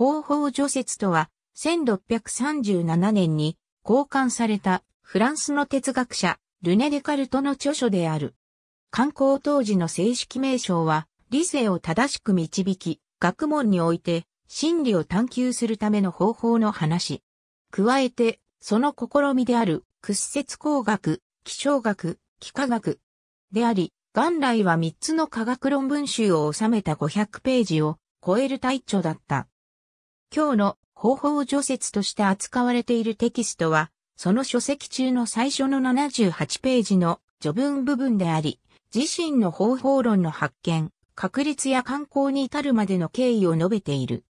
方法除雪とは、1637年に交換されたフランスの哲学者、ルネ・デカルトの著書である。観光当時の正式名称は、理性を正しく導き、学問において真理を探求するための方法の話。加えて、その試みである屈折工学、気象学、幾何学であり、元来は3つの科学論文集を収めた500ページを超える大著だった。今日の方法除雪として扱われているテキストは、その書籍中の最初の78ページの序文部分であり、自身の方法論の発見、確立や観光に至るまでの経緯を述べている。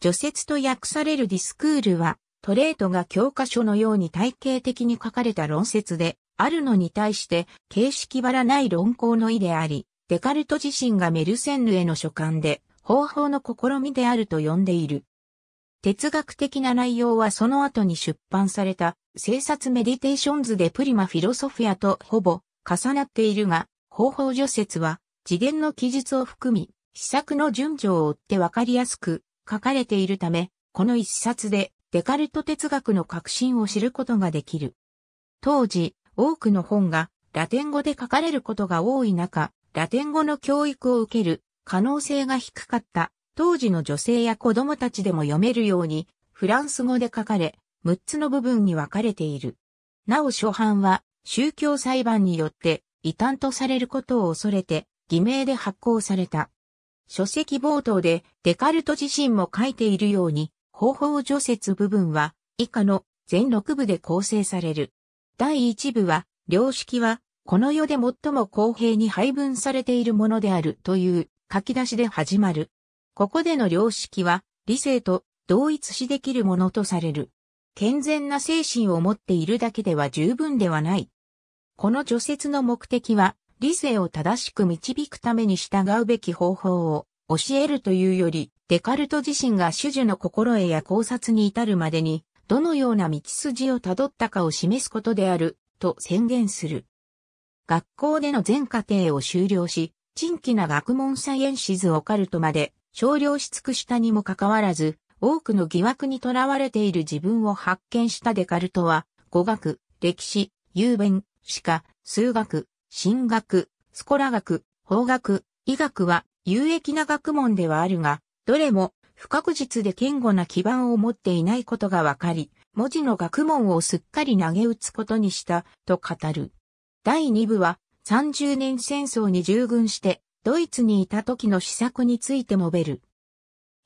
除雪と訳されるディスクールは、トレートが教科書のように体系的に書かれた論説で、あるのに対して形式ばらない論考の意であり、デカルト自身がメルセンヌへの書簡で、方法の試みであると呼んでいる。哲学的な内容はその後に出版された、生殺メディテーションズでプリマフィロソフィアとほぼ重なっているが、方法除説は、自伝の記述を含み、試作の順序を追ってわかりやすく書かれているため、この一冊でデカルト哲学の革新を知ることができる。当時、多くの本がラテン語で書かれることが多い中、ラテン語の教育を受ける可能性が低かった当時の女性や子供たちでも読めるように、フランス語で書かれ、6つの部分に分かれている。なお初版は、宗教裁判によって、異端とされることを恐れて、偽名で発行された。書籍冒頭で、デカルト自身も書いているように、方法除雪部分は、以下の全6部で構成される。第1部は、良識は、この世で最も公平に配分されているものであるという書き出しで始まる。ここでの良識は理性と同一視できるものとされる。健全な精神を持っているだけでは十分ではない。この除雪の目的は、理性を正しく導くために従うべき方法を教えるというより、デカルト自身が主樹の心得や考察に至るまでに、どのような道筋をたどったかを示すことである、と宣言する。学校での全課程を修了し、珍奇な学問サイエンシズオカルトまで少量し尽くしたにもかかわらず、多くの疑惑にとらわれている自分を発見したデカルトは、語学、歴史、雄弁、歯科、数学、神学、スコラ学、法学、医学は有益な学問ではあるが、どれも不確実で堅固な基盤を持っていないことがわかり、文字の学問をすっかり投げ打つことにしたと語る。第2部は30年戦争に従軍してドイツにいた時の施策についてもべる。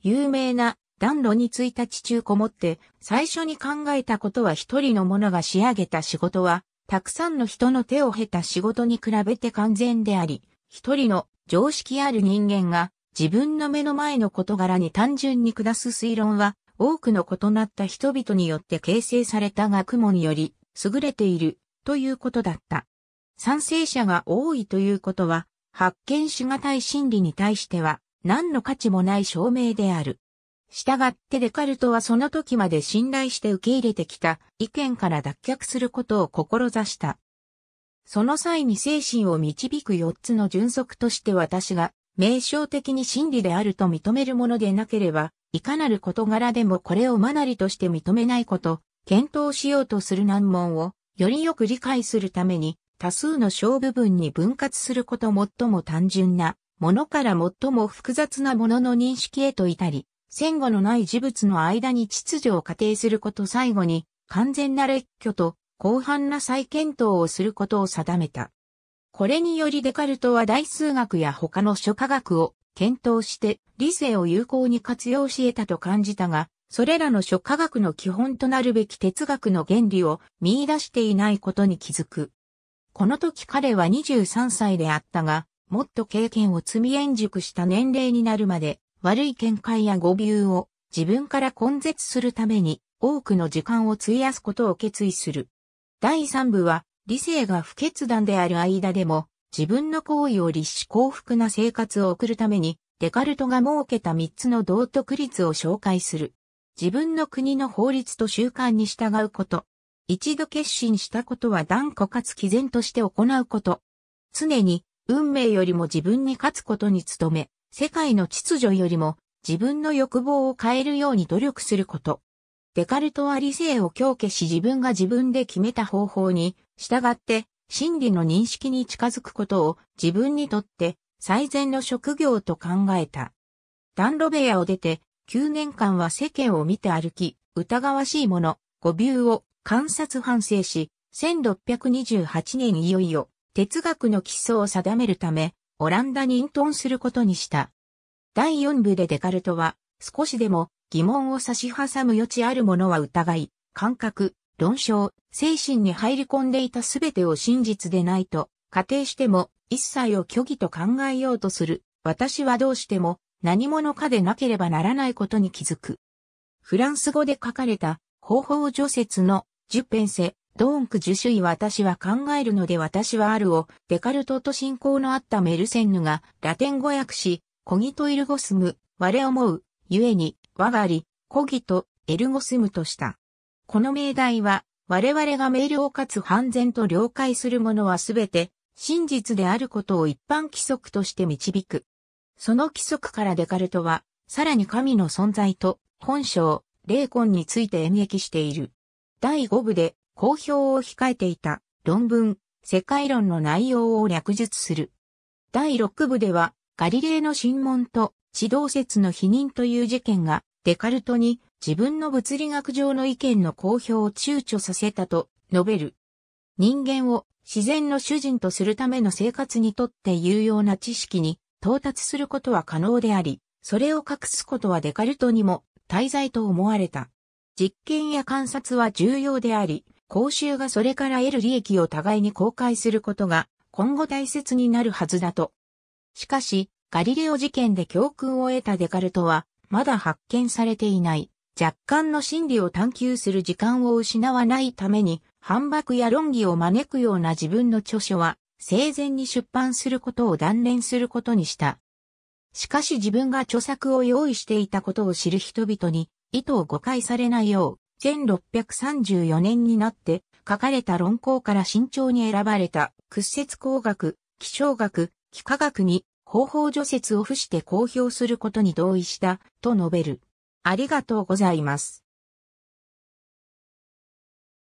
有名な暖炉にいた地中こもって最初に考えたことは一人の者が仕上げた仕事はたくさんの人の手を経た仕事に比べて完全であり、一人の常識ある人間が自分の目の前の事柄に単純に下す推論は多くの異なった人々によって形成された学問より優れているということだった。賛成者が多いということは発見しがたい真理に対しては何の価値もない証明である。したがってデカルトはその時まで信頼して受け入れてきた意見から脱却することを志した。その際に精神を導く4つの準則として私が名称的に真理であると認めるものでなければ、いかなる事柄でもこれをマナリとして認めないこと、検討しようとする難問をよりよく理解するために多数の小部分に分割すること最も単純なものから最も複雑なものの認識へと至り、戦後のない事物の間に秩序を仮定すること最後に完全な列挙と広範な再検討をすることを定めた。これによりデカルトは大数学や他の諸科学を検討して理性を有効に活用し得たと感じたが、それらの諸科学の基本となるべき哲学の原理を見出していないことに気づく。この時彼は23歳であったが、もっと経験を積み円熟した年齢になるまで、悪い見解や誤謬を自分から根絶するために多くの時間を費やすことを決意する。第3部は、理性が不決断である間でも、自分の行為を律し幸福な生活を送るために、デカルトが設けた3つの道徳律を紹介する。自分の国の法律と習慣に従うこと、一度決心したことは断固かつ毅然として行うこと。常に、運命よりも自分に勝つことに努め、世界の秩序よりも自分の欲望を変えるように努力すること。デカルトは理性を強化し自分が自分で決めた方法に従って真理の認識に近づくことを自分にとって最善の職業と考えた。ダンロベ屋を出て9年間は世間を見て歩き、疑わしいもの、誤謬を観察反省し、1628年いよいよ哲学の基礎を定めるため、オランダに隠遁することにした。第四部でデカルトは、少しでも疑問を差し挟む余地あるものは疑い、感覚、論証、精神に入り込んでいたすべてを真実でないと仮定しても一切を虚偽と考えようとする。私はどうしても何者かでなければならないことに気づく。フランス語で書かれた方法除雪の十ペンセ、ドーンク樹種位私は考えるので私はあるを、デカルトと信仰のあったメルセンヌが、ラテン語訳し、コギトイルゴスム、我思う、ゆえに、我がり、コギト、エルゴスムとした。この命題は、我々が明瞭かつ半然と了解するものはすべて、真実であることを一般規則として導く。その規則からデカルトは、さらに神の存在と、本性、霊魂について演劇している。第5部で公表を控えていた論文、世界論の内容を略述する。第6部では、ガリレーの審問と地動説の否認という事件が、デカルトに自分の物理学上の意見の公表を躊躇させたと述べる。人間を自然の主人とするための生活にとって有用な知識に到達することは可能であり、それを隠すことはデカルトにも滞在と思われた。実験や観察は重要であり、公衆がそれから得る利益を互いに公開することが今後大切になるはずだと。しかし、ガリレオ事件で教訓を得たデカルトは、まだ発見されていない、若干の真理を探求する時間を失わないために、反駁や論議を招くような自分の著書は、生前に出版することを断念することにした。しかし自分が著作を用意していたことを知る人々に、意図を誤解されないよう、1634年になって書かれた論考から慎重に選ばれた屈折工学、気象学、幾何学に方法除雪を付して公表することに同意したと述べる。ありがとうございます。